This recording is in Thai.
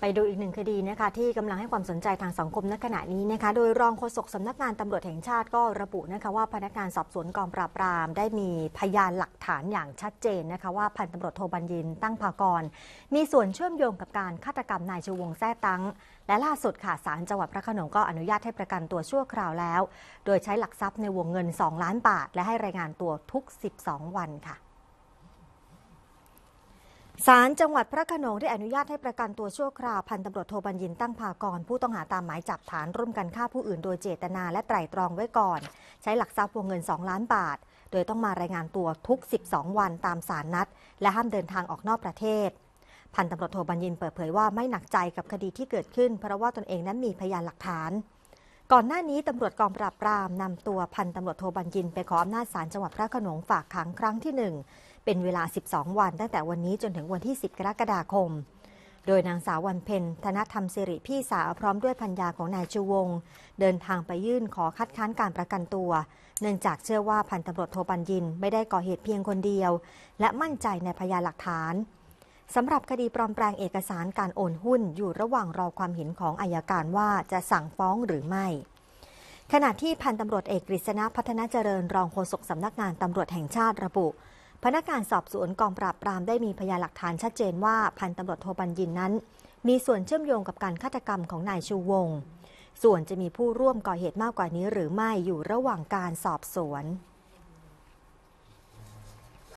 ไปดูอีกหนึ่งคดีนะคะ ที่กำลังให้ความสนใจทางสังคมณขณะนี้นะคะโดยรองโฆษกสำนักงานตำรวจแห่งชาติก็ระบุนะคะว่าพนักงานสอบสวนกองปราบปรามได้มีพยานหลักฐานอย่างชัดเจนนะคะว่าพันตำรวจโทบัญญินตั้งภากร มีส่วนเชื่อมโยงกับการฆาตกรรมนายชูวงแท้ตั้ง และล่าสุดค่ะศาลจังหวัดพระขนงก็อนุญาตให้ประกันตัวชั่วคราวแล้ว โดยใช้หลักทรัพย์ในวงเงิน 2 ล้านบาทและให้รายงานตัวทุก12 วันค่ะศาลจังหวัดพระขนงได้อนุญาตให้ประกันตัวชั่วคราวพันตำรวจโทบัญญินตั้งภากรผู้ต้องหาตามหมายจับฐานร่วมกันฆ่าผู้อื่นโดยเจตนาและไตรตรองไว้ก่อน ใช้หลักทรัพย์วงเงิน 2 ล้านบาท โดยต้องมารายงานตัวทุก 12 วันตามสารนัดและห้ามเดินทางออกนอกประเทศพันตำรวจโทบัญญินเปิดเผยว่าไม่หนักใจกับคดีที่เกิดขึ้นเพราะว่าตนเองนั้นมีพยานหลักฐาน ก่อนหน้านี้ตำรวจกองปราบปรามนำตัวพันตำรวจโทบัญญินไปขออำนาจศาลจังหวัดพระขนงฝากขังครั้งที่หนึ่งเป็นเวลา 12 วันตั้งแต่วันนี้จนถึงวันที่ 10กรกฎาคม โดยนางสาววันเพ็ญ ธนธรรมสิริพี่สาวพร้อมด้วยพัญญาของนายชูวง เดินทางไปยื่นขอคัดค้านการประกันตัว เนื่องจากเชื่อว่าพันตำรวจโทปัญญินไม่ได้ก่อเหตุเพียงคนเดียว และมั่นใจในพยานหลักฐาน สำหรับคดีปลอมแปลงเอกสารการโอนหุ้น อยู่ระหว่างรอความเห็นของอายการว่าจะสั่งฟ้องหรือไม่ ขณะที่พันตำรวจเอกกฤษณะพัฒนาเจริญรองโฆษกสำนักงานตำรวจแห่งชาติระบุพนักงานสอบสวนกองปราบปรามได้มีพยานหลักฐานชัดเจนว่าพันตำรวจโทบัญญินนั้น มีส่วนเชื่อมโยงกับการฆาตกรรมของนายชูวง ส่วนจะมีผู้ร่วมก่อเหตุมากกว่านี้หรือไม่อยู่ระหว่างการสอบสวน